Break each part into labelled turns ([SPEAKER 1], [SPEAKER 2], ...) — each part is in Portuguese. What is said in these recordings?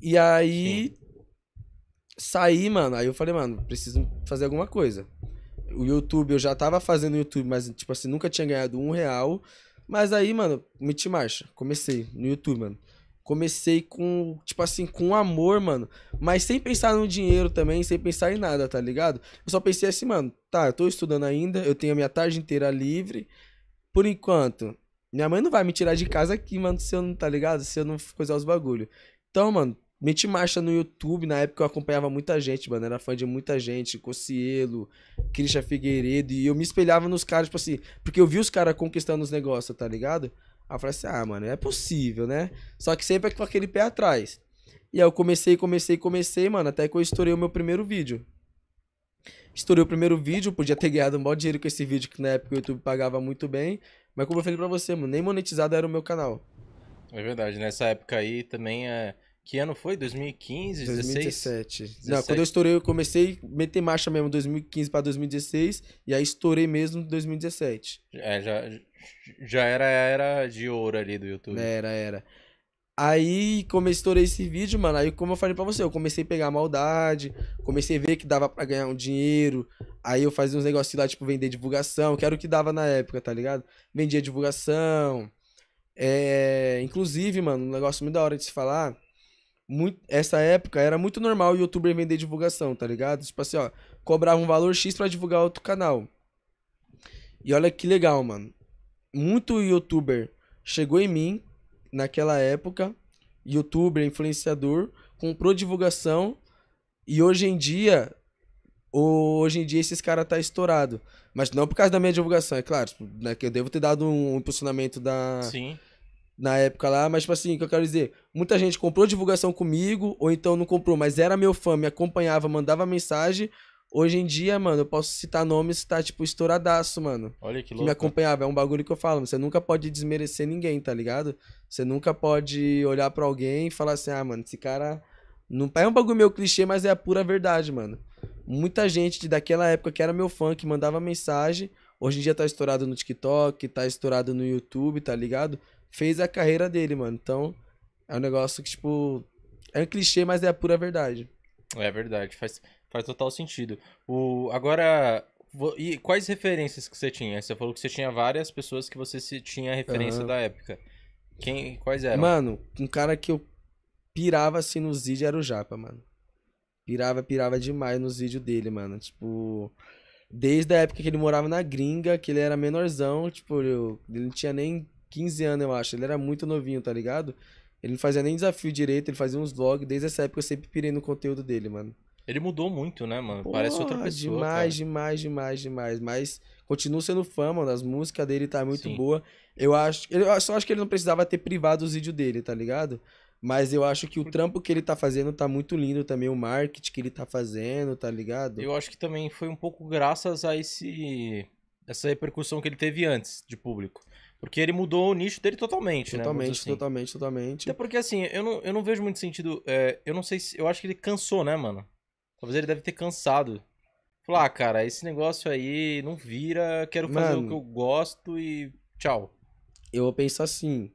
[SPEAKER 1] E aí. Sim. Saí, mano. Aí eu falei, mano, preciso fazer alguma coisa. O YouTube, eu já tava fazendo YouTube, mas, tipo assim, nunca tinha ganhado um real. Mas aí, mano, meti marcha. Comecei no YouTube, mano. Comecei com, tipo assim, com amor, mano. Mas sem pensar no dinheiro também, sem pensar em nada, tá ligado? Eu só pensei assim, mano, tá, eu tô estudando ainda, eu tenho a minha tarde inteira livre. Por enquanto, minha mãe não vai me tirar de casa aqui, mano, se eu não, tá ligado? Se eu não coisar os bagulho. Então, mano, meti marcha no YouTube. Na época eu acompanhava muita gente, mano. Era fã de muita gente. Cocielo, Cristian Figueiredo. E eu me espelhava nos caras, tipo assim. Porque eu vi os caras conquistando os negócios, tá ligado? Aí eu falei assim, ah, mano, é possível, né? Só que sempre é com aquele pé atrás. E aí eu comecei, comecei, comecei, mano. Até que eu estourei o meu primeiro vídeo. Estourei o primeiro vídeo, podia ter ganhado um bom dinheiro com esse vídeo, que na época o YouTube pagava muito bem. Mas como eu falei pra você, mano, nem monetizado era o meu canal.
[SPEAKER 2] É verdade, nessa época aí também é que ano foi? 2015, 2016, 2017. Não, quando eu estourei,
[SPEAKER 1] eu comecei a meter marcha mesmo 2015 para 2016 e aí estourei mesmo 2017.
[SPEAKER 2] É, já, já era era de ouro ali do YouTube. Era, era.
[SPEAKER 1] Aí, como eu estourei esse vídeo, mano, aí como eu falei pra você, eu comecei a pegar maldade, comecei a ver que dava para ganhar um dinheiro, aí eu fazia uns negócios lá, tipo, vender divulgação, que era o que dava na época, tá ligado? Vendia divulgação, é... Inclusive, mano, um negócio muito da hora de se falar muito, essa época era muito normal o youtuber vender divulgação, tá ligado? Tipo assim, ó, cobrava um valor X para divulgar outro canal. E olha que legal, mano. Muito youtuber chegou em mim naquela época, youtuber, influenciador, comprou divulgação e hoje em dia hoje em dia esses caras tá estourado, mas não por causa da minha divulgação, é claro, tipo, né, que eu devo ter dado um impulsionamento da Sim na época lá, mas tipo assim, o que eu quero dizer, muita gente comprou divulgação comigo, ou então não comprou, mas era meu fã, me acompanhava, mandava mensagem. Hoje em dia, mano, eu posso citar nomes, tá tipo estouradaço, mano. Olha que louco. Que me acompanhava, é um bagulho que eu falo, você nunca pode desmerecer ninguém, tá ligado? Você nunca pode olhar para alguém e falar assim: "Ah, mano, esse cara não é um bagulho meu clichê, mas é a pura verdade, mano. Muita gente daquela época que era meu fã, que mandava mensagem, hoje em dia tá estourado no TikTok, tá estourado no YouTube, tá ligado? fez a carreira dele, mano. Então, é um negócio que, tipo, é um clichê, mas é a pura verdade.
[SPEAKER 2] É verdade, faz, faz total sentido. O, agora, e quais referências que você tinha? Você falou que você tinha várias pessoas que você se, tinha referência uhum. da época. Quem, quais eram? Mano,
[SPEAKER 1] um cara que eu pirava assim nos vídeos era o Japa, mano. Pirava, pirava demais nos vídeos dele, mano. Tipo, desde a época que ele morava na gringa, que ele era menorzão, tipo, eu, ele não tinha nem 15 anos, eu acho. Ele era muito novinho, tá ligado? Ele não fazia nem desafio direito, ele fazia uns vlogs. Desde essa época eu sempre pirei no conteúdo dele, mano.
[SPEAKER 2] Ele mudou muito, né, mano? Parece outra pessoa. Demais, cara.
[SPEAKER 1] demais, demais, demais. Mas continua sendo fã, mano. As músicas dele tá muito Sim. boa. Eu acho. Eu só acho que ele não precisava ter privado os vídeos dele, tá ligado? Mas eu acho que o trampo que ele tá fazendo tá muito lindo também, o marketing que ele tá fazendo, tá ligado? Eu acho que também
[SPEAKER 2] foi um pouco graças a esse essa repercussão que ele teve antes de público. Porque ele mudou o nicho dele totalmente, né? totalmente né? Assim.
[SPEAKER 1] Totalmente, totalmente,
[SPEAKER 2] Até porque, assim, eu não, eu não vejo muito sentido. É, eu não sei se. Eu acho que ele cansou, né, mano? Talvez ele deve ter cansado. Falar, ah, cara, esse negócio aí não vira, quero fazer mano, o que eu gosto e tchau.
[SPEAKER 1] Eu vou pensar assim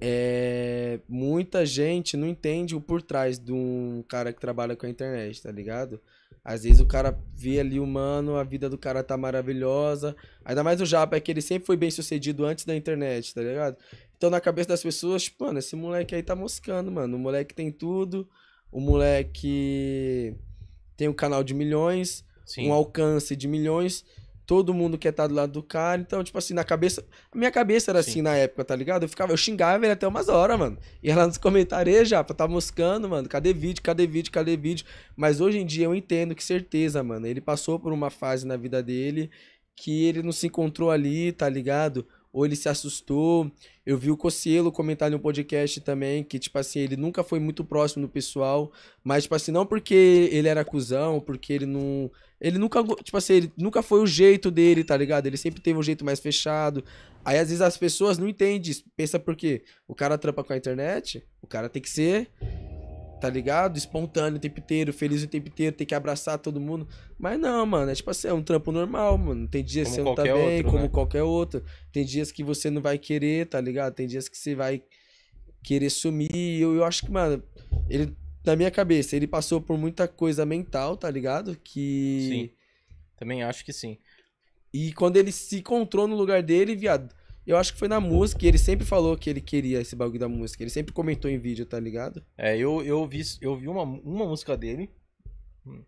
[SPEAKER 1] é, muita gente não entende o por trás de um cara que trabalha com a internet, tá ligado? Às vezes o cara vê ali o mano, a vida do cara tá maravilhosa. Ainda mais o Japa, é que ele sempre foi bem sucedido antes da internet, tá ligado? Então na cabeça das pessoas, tipo, mano, esse moleque aí tá moscando, mano. O moleque tem tudo, o moleque tem um canal de milhões, Sim. um alcance de milhões todo mundo quer estar tá do lado do cara. Então, tipo assim, na cabeça. A minha cabeça era Sim. assim na época, tá ligado? Eu ficava, eu xingava ele até umas horas, mano. E ela nos comentários, já, tá moscando, mano. Cadê vídeo? Cadê vídeo? Cadê vídeo? Mas hoje em dia eu entendo que certeza, mano. Ele passou por uma fase na vida dele que ele não se encontrou ali, tá ligado? ou ele se assustou. Eu vi o Cocielo comentar no podcast também que, tipo assim, ele nunca foi muito próximo do pessoal, mas, tipo assim, não porque ele era cuzão, porque ele não. Ele nunca, tipo assim, ele nunca foi o jeito dele, tá ligado? Ele sempre teve um jeito mais fechado. Aí, às vezes, as pessoas não entendem Pensa por quê? O cara trampa com a internet, o cara tem que ser tá ligado? Espontâneo o tempo inteiro, feliz o tempo inteiro, tem que abraçar todo mundo. Mas não, mano, é tipo assim, é um trampo normal, mano. Tem dias que você não tá bem, outro, como né? qualquer outro. Tem dias que você não vai querer, tá ligado? Tem dias que você vai querer sumir. Eu, eu acho que, mano, ele, na minha cabeça, ele passou por muita coisa mental, tá ligado? Que. Sim. Também acho que sim. E quando ele se encontrou no lugar dele, viado eu acho que foi na música, e ele sempre falou que ele queria esse bagulho da música. Ele sempre comentou em vídeo, tá ligado? É, eu, eu vi, eu vi uma, uma música dele. Hum.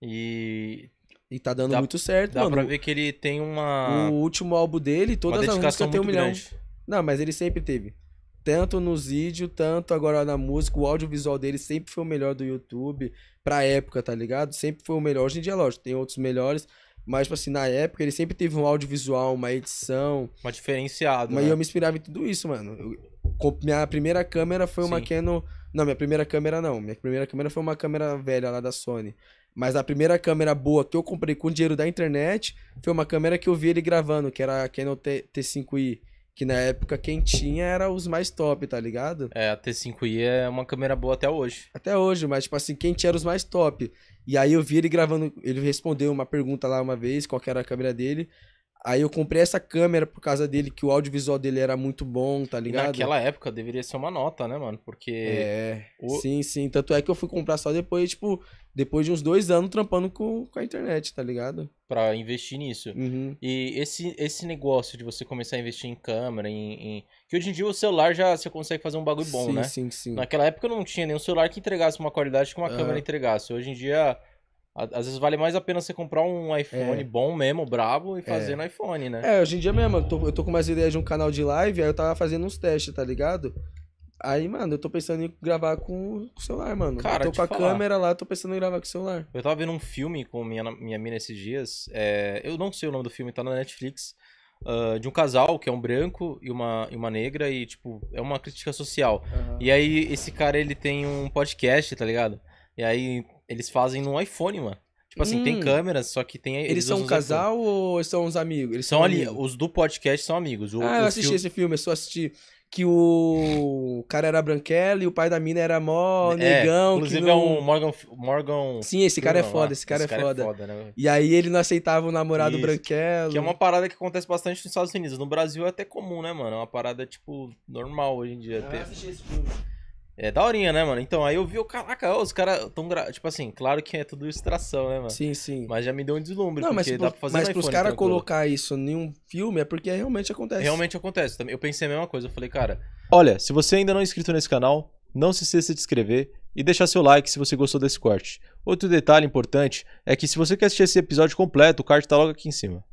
[SPEAKER 1] E. E tá dando dá, muito certo, dá mano. Dá pra
[SPEAKER 2] ver que ele tem uma. O
[SPEAKER 1] último álbum dele, todas as músicas tem um milhão. Grande. Não, mas ele sempre teve. Tanto nos vídeos, tanto agora na música, o audiovisual dele sempre foi o melhor do YouTube, pra época, tá ligado? Sempre foi o melhor. Hoje em dia, lógico, tem outros melhores, mas, tipo assim, na época ele sempre teve um audiovisual, uma edição. Uma diferenciada. Mas né? eu me inspirava em tudo isso, mano. Eu, minha primeira câmera foi uma Canon. Não, minha primeira câmera não. Minha primeira câmera foi uma câmera velha lá da Sony. Mas a primeira câmera boa que eu comprei com dinheiro da internet foi uma câmera que eu vi ele gravando, que era a Canon T 5 i que na época quem tinha era os mais top, tá ligado? É, a T5i é uma câmera boa até hoje. Até hoje, mas tipo assim, quem tinha era os mais top. E aí eu vi ele gravando, ele respondeu uma pergunta lá uma vez, qual era a câmera dele. Aí eu comprei essa câmera por causa dele, que o audiovisual dele era muito bom, tá ligado? Naquela
[SPEAKER 2] época deveria ser uma nota, né, mano? Porque. É.
[SPEAKER 1] O... Sim, sim. Tanto é que eu fui comprar só depois, tipo, depois de uns dois anos trampando com, com a internet, tá ligado?
[SPEAKER 2] Pra investir nisso. Uhum. E esse, esse negócio de você começar a investir em câmera, em, em... Que hoje em dia o celular já você consegue fazer um bagulho bom, sim, né? Sim, sim, sim. Naquela época não tinha nenhum celular que entregasse uma qualidade que uma uhum. câmera entregasse. Hoje em dia. Às vezes vale mais a pena você comprar um iPhone é. bom mesmo, brabo, e é. fazer é. no iPhone, né? É, hoje
[SPEAKER 1] em dia mesmo, eu tô, eu tô com mais ideias de um canal de live, aí eu tava fazendo uns testes, tá ligado? Aí, mano, eu tô pensando em gravar com o celular, mano. Cara, eu tô com a falar. câmera lá, tô pensando em gravar com
[SPEAKER 2] o celular. Eu tava vendo um filme com minha, minha mina esses dias. É, eu não sei o nome do filme, tá na Netflix. Uh, de um casal que é um branco e uma, e uma negra, e, tipo, é uma crítica social. Uhum. E aí, esse cara, ele tem um podcast, tá ligado? E aí, eles fazem no iPhone, mano. Tipo assim, hum. tem câmeras, só que tem. Eles, eles são um casal iPhone. ou são uns amigos? Eles são, são ali, amigos. os do podcast são amigos. O, ah, o eu assisti esse
[SPEAKER 1] filme, eu só assisti que o cara era branquelo e o pai da mina era mó é, negão. Inclusive não... é um Morgan, Morgan.
[SPEAKER 2] Sim, esse cara é foda, né? esse cara, esse é, cara é foda. é foda. Né? E
[SPEAKER 1] aí ele não aceitava o namorado Isso. branquelo. Que é uma
[SPEAKER 2] parada que acontece bastante nos Estados Unidos. No Brasil é até comum, né, mano? É uma parada, tipo, normal hoje em dia. Eu ter... assisti esse filme. É daorinha, né, mano? Então, aí eu vi, eu, caraca, os caras tão. Gra... Tipo assim, claro que é tudo ilustração, né, mano? Sim, sim. Mas já me deu
[SPEAKER 1] um deslumbre, não, porque mas, dá pra fazer Mas pros caras colocar isso em um filme é porque realmente acontece. Realmente
[SPEAKER 2] acontece. Eu pensei a mesma coisa. Eu falei, cara. Olha, se você ainda não é inscrito nesse canal, não se esqueça de se inscrever e deixar seu like se você gostou desse corte. Outro detalhe importante é que se você quer assistir esse episódio completo, o card tá logo aqui em cima.